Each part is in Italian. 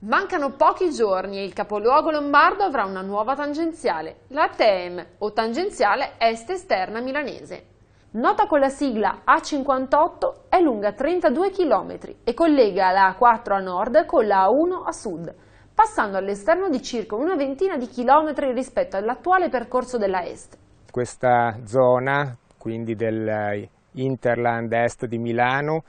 Mancano pochi giorni e il capoluogo lombardo avrà una nuova tangenziale, la TEM o tangenziale est esterna milanese. Nota con la sigla A58 è lunga 32 km e collega la A4 a nord con la A1 a sud, passando all'esterno di circa una ventina di chilometri rispetto all'attuale percorso della est. Questa zona, quindi dell'Interland eh, Est di Milano,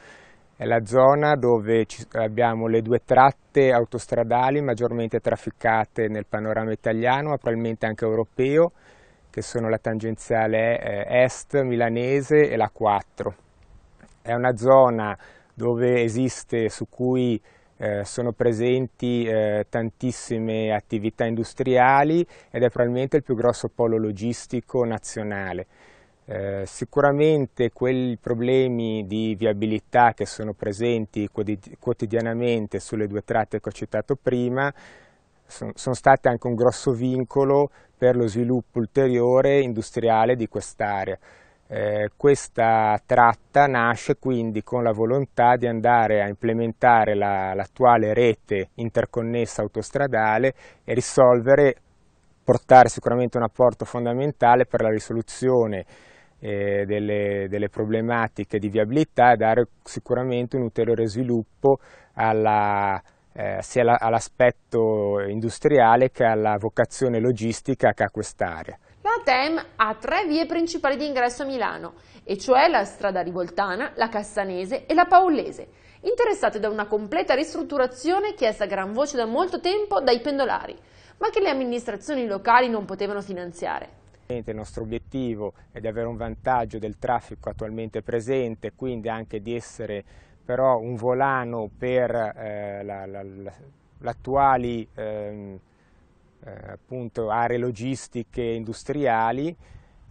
è la zona dove abbiamo le due tratte autostradali maggiormente trafficate nel panorama italiano, ma probabilmente anche europeo, che sono la tangenziale eh, est milanese e la 4. È una zona dove esiste, su cui eh, sono presenti eh, tantissime attività industriali ed è probabilmente il più grosso polo logistico nazionale. Eh, sicuramente quei problemi di viabilità che sono presenti quotidianamente sulle due tratte che ho citato prima sono, sono state anche un grosso vincolo per lo sviluppo ulteriore industriale di quest'area. Eh, questa tratta nasce quindi con la volontà di andare a implementare l'attuale la, rete interconnessa autostradale e risolvere, portare sicuramente un apporto fondamentale per la risoluzione eh, delle, delle, problematiche di viabilità e dare sicuramente un ulteriore sviluppo alla, eh, sia all'aspetto industriale che alla vocazione logistica che ha quest'area. La TEM ha tre vie principali di ingresso a Milano, e cioè la strada Rivoltana, la Cassanese e la Paullese, interessate da una completa ristrutturazione chiesta a gran voce da molto tempo dai pendolari, ma che le amministrazioni locali non potevano finanziare. Il nostro obiettivo è di avere un vantaggio del traffico attualmente presente, quindi anche di essere però un volano per eh, l'attuale la, ehm, eh, aree logistiche industriali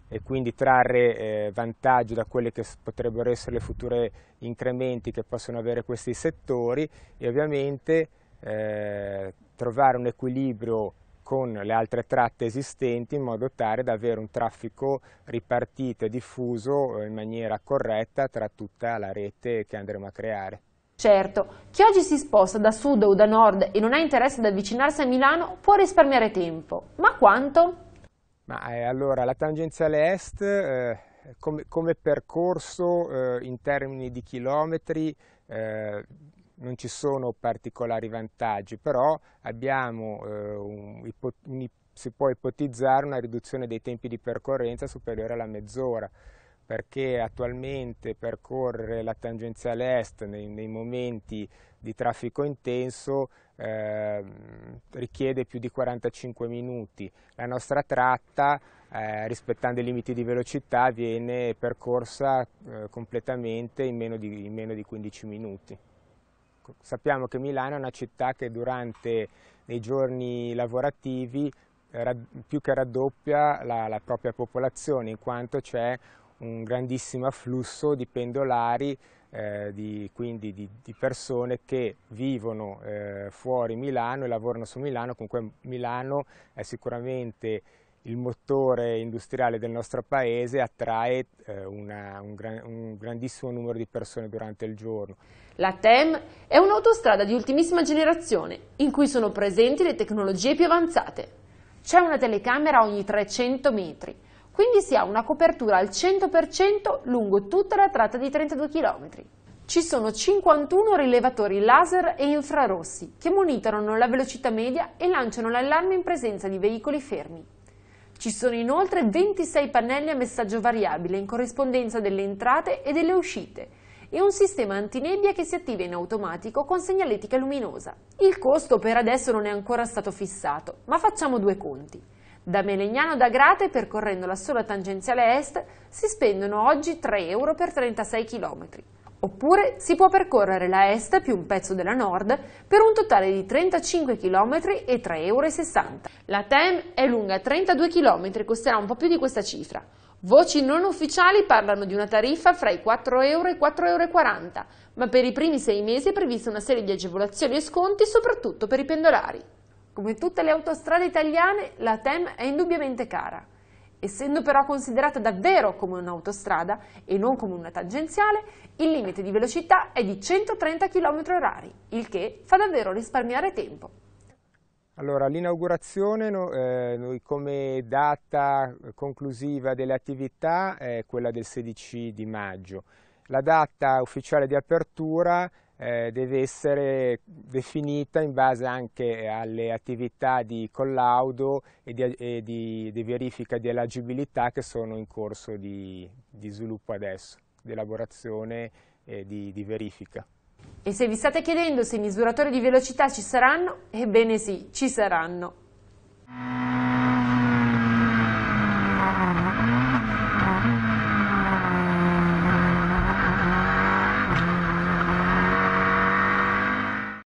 e quindi trarre eh, vantaggio da quelle che potrebbero essere le future incrementi che possono avere questi settori e ovviamente eh, trovare un equilibrio con le altre tratte esistenti in modo tale da avere un traffico ripartito e diffuso eh, in maniera corretta tra tutta la rete che andremo a creare. Certo, chi oggi si sposta da sud o da nord e non ha interesse ad avvicinarsi a Milano può risparmiare tempo, ma quanto? Ma, eh, allora, la tangenziale est eh, come, come, percorso eh, in termini di chilometri eh, non ci sono particolari vantaggi, però abbiamo, eh, un, un, si può ipotizzare una riduzione dei tempi di percorrenza superiore alla mezz'ora perché attualmente percorrere la tangenziale est nei, nei momenti di traffico intenso eh, richiede più di 45 minuti. La nostra tratta, eh, rispettando i limiti di velocità, viene percorsa eh, completamente in meno, di, in meno di 15 minuti. Ecco, sappiamo che Milano è una città che durante i giorni lavorativi eh, più che raddoppia la, la propria popolazione in quanto c'è un grandissimo afflusso di pendolari, eh, di, quindi di, di, persone che vivono eh, fuori Milano e lavorano su Milano, comunque Milano è sicuramente il motore industriale del nostro paese attrae eh, una, un, gran, un, grandissimo numero di persone durante il giorno. La TEM è un'autostrada di ultimissima generazione in cui sono presenti le tecnologie più avanzate. C'è una telecamera ogni 300 metri, quindi si ha una copertura al 100% lungo tutta la tratta di 32 km. Ci sono 51 rilevatori laser e infrarossi che monitorano la velocità media e lanciano l'allarme in presenza di veicoli fermi. Ci sono inoltre 26 pannelli a messaggio variabile in corrispondenza delle entrate e delle uscite e un sistema antinebbia che si attiva in automatico con segnaletica luminosa. Il costo per adesso non è ancora stato fissato, ma facciamo due conti. Da Melegnano da Grate, percorrendo la sola tangenziale est, si spendono oggi 3 euro per 36 km, Oppure si può percorrere la est più un pezzo della nord per un totale di 35 km e 3,60 euro. La TEM è lunga 32 km e costerà un po' più di questa cifra. Voci non ufficiali parlano di una tariffa fra i 4 euro e 4,40 euro, ma per i primi sei mesi è prevista una serie di agevolazioni e sconti soprattutto per i pendolari. Come tutte le autostrade italiane, la TEM è indubbiamente cara. Essendo però considerata davvero come un'autostrada e non come una tangenziale, il limite di velocità è di 130 km/h, il che fa davvero risparmiare tempo. Allora, l'inaugurazione eh, noi come data conclusiva delle attività è quella del 16 di maggio. La data ufficiale di apertura eh, deve essere definita in base anche alle attività di collaudo e di, e di, di verifica di elagibilità che sono in corso di, di sviluppo adesso, di elaborazione e di verifica. E se vi state chiedendo se i misuratori di velocità ci saranno, ebbene sì, ci saranno.